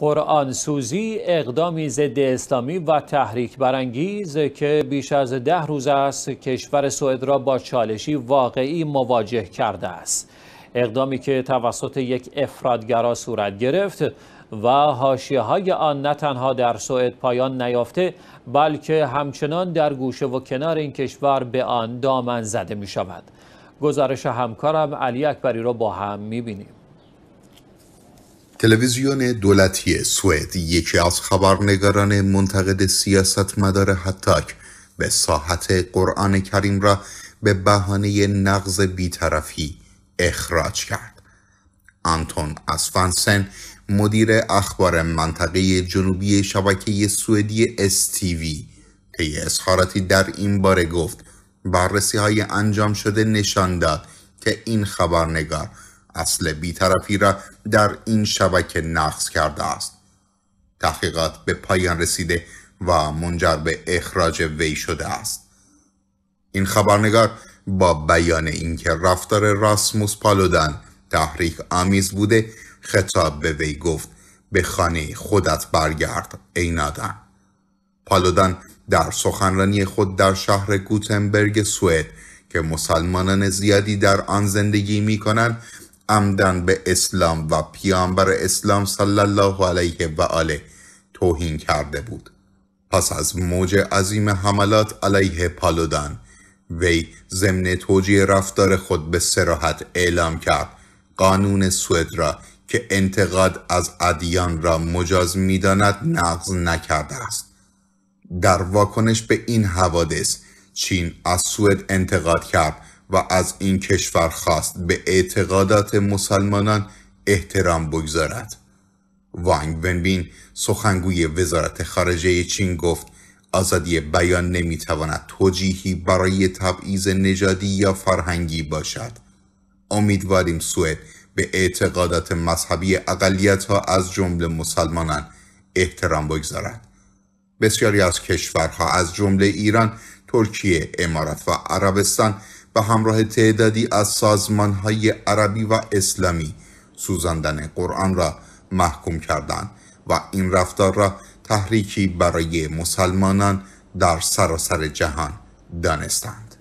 قرآن سوزی اقدامی ضد اسلامی و تحریک برانگیز که بیش از ده روز است کشور سوئد را با چالشی واقعی مواجه کرده است اقدامی که توسط یک افرادگرا صورت گرفت و حاشیه آن نه تنها در سوئد پایان نیافته بلکه همچنان در گوشه و کنار این کشور به آن دامن زده می شود گزارش همکارم علی اکبری را با هم می بینیم تلویزیون دولتی سوئد یکی از خبرنگاران منتقد مدار حتاک به ساحت قرآن کریم را به بهانه نقض بیطرفی اخراج کرد آنتون اسفنسن مدیر اخبار منطقه جنوبی شبکه سوئدی استیوی طی اظهاراتی در این باره گفت بررسی های انجام شده نشان داد که این خبرنگار اصل بیطرفی را در این شبکه نقض کرده است تحقیقات به پایان رسیده و منجر به اخراج وی شده است این خبرنگار با بیان اینکه رفتار راسموس پالودن تحریک آمیز بوده خطاب به وی گفت به خانه خودت برگرد ای نادن پالودن در سخنرانی خود در شهر گوتنبرگ سوئد که مسلمانان زیادی در آن زندگی می کنند عمدن به اسلام و پیامبر اسلام صلی الله علیه و آله توهین کرده بود پس از موج عظیم حملات علیه پالودان وی ضمن توجیه رفتار خود به سراحت اعلام کرد قانون سوئد را که انتقاد از ادیان را مجاز میداند نقض نکرده است در واکنش به این حوادث چین از سوئد انتقاد کرد و از این کشور خواست به اعتقادات مسلمانان احترام بگذارد وانگ ونبین سخنگوی وزارت خارجه چین گفت آزادی بیان نمیتواند توجیهی برای تبعیض نژادی یا فرهنگی باشد امیدواریم سوئد به اعتقادات مذهبی اقلیت ها از جمله مسلمانان احترام بگذارد بسیاری از کشورها از جمله ایران ترکیه امارات و عربستان به همراه تعدادی از های عربی و اسلامی سوزاندن قرآن را محکوم کردند و این رفتار را تحریکی برای مسلمانان در سراسر جهان دانستند.